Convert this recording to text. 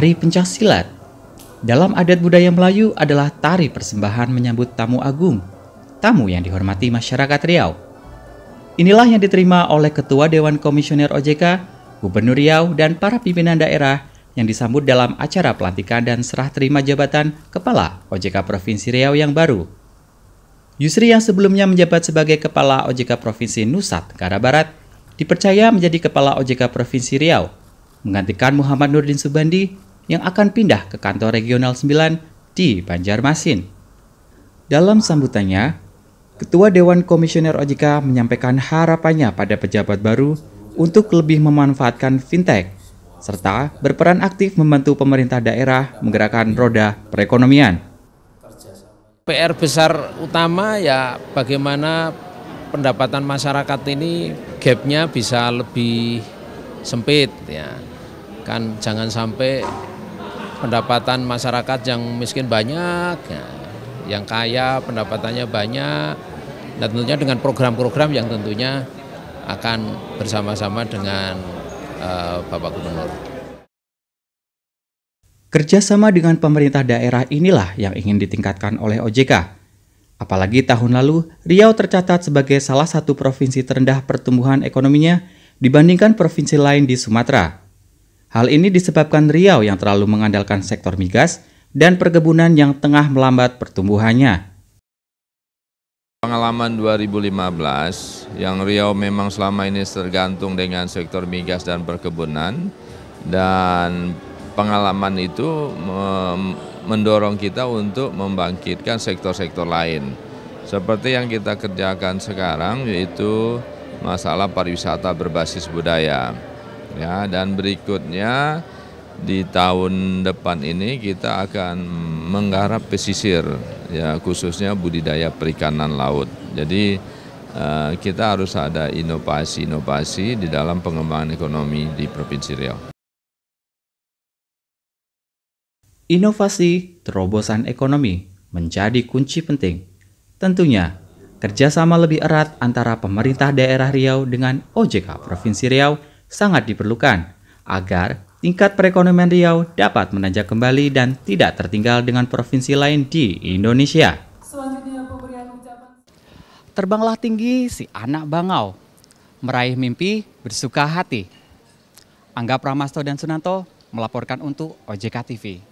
Tari silat dalam adat budaya Melayu adalah tari persembahan menyambut tamu agung, tamu yang dihormati masyarakat Riau. Inilah yang diterima oleh Ketua Dewan Komisioner OJK, Gubernur Riau, dan para pimpinan daerah yang disambut dalam acara pelantikan dan serah terima jabatan Kepala OJK Provinsi Riau yang baru. Yusri yang sebelumnya menjabat sebagai Kepala OJK Provinsi Nusa Tenggara Barat dipercaya menjadi Kepala OJK Provinsi Riau, menggantikan Muhammad Nurdin Subandi yang akan pindah ke kantor regional 9 di Banjarmasin. Dalam sambutannya, Ketua Dewan Komisioner OJK menyampaikan harapannya pada pejabat baru untuk lebih memanfaatkan fintech serta berperan aktif membantu pemerintah daerah menggerakkan roda perekonomian. PR besar utama ya bagaimana pendapatan masyarakat ini gapnya bisa lebih sempit ya kan jangan sampai pendapatan masyarakat yang miskin banyak, ya, yang kaya pendapatannya banyak, dan tentunya dengan program-program yang tentunya akan bersama-sama dengan uh, Bapak Gubernur. Kerjasama dengan pemerintah daerah inilah yang ingin ditingkatkan oleh OJK. Apalagi tahun lalu, Riau tercatat sebagai salah satu provinsi terendah pertumbuhan ekonominya dibandingkan provinsi lain di Sumatera. Hal ini disebabkan Riau yang terlalu mengandalkan sektor migas dan perkebunan yang tengah melambat pertumbuhannya. Pengalaman 2015 yang Riau memang selama ini tergantung dengan sektor migas dan perkebunan dan pengalaman itu mendorong kita untuk membangkitkan sektor-sektor lain. Seperti yang kita kerjakan sekarang yaitu masalah pariwisata berbasis budaya ya dan berikutnya di tahun depan ini kita akan menggarap pesisir ya khususnya budidaya perikanan laut. Jadi eh, kita harus ada inovasi-inovasi di dalam pengembangan ekonomi di Provinsi Riau. Inovasi terobosan ekonomi menjadi kunci penting. Tentunya, kerjasama lebih erat antara pemerintah daerah Riau dengan OJK Provinsi Riau sangat diperlukan agar tingkat perekonomian Riau dapat menanjak kembali dan tidak tertinggal dengan provinsi lain di Indonesia. Terbanglah tinggi si anak bangau, meraih mimpi bersuka hati. Angga Pramasto dan Sunanto melaporkan untuk OJK TV.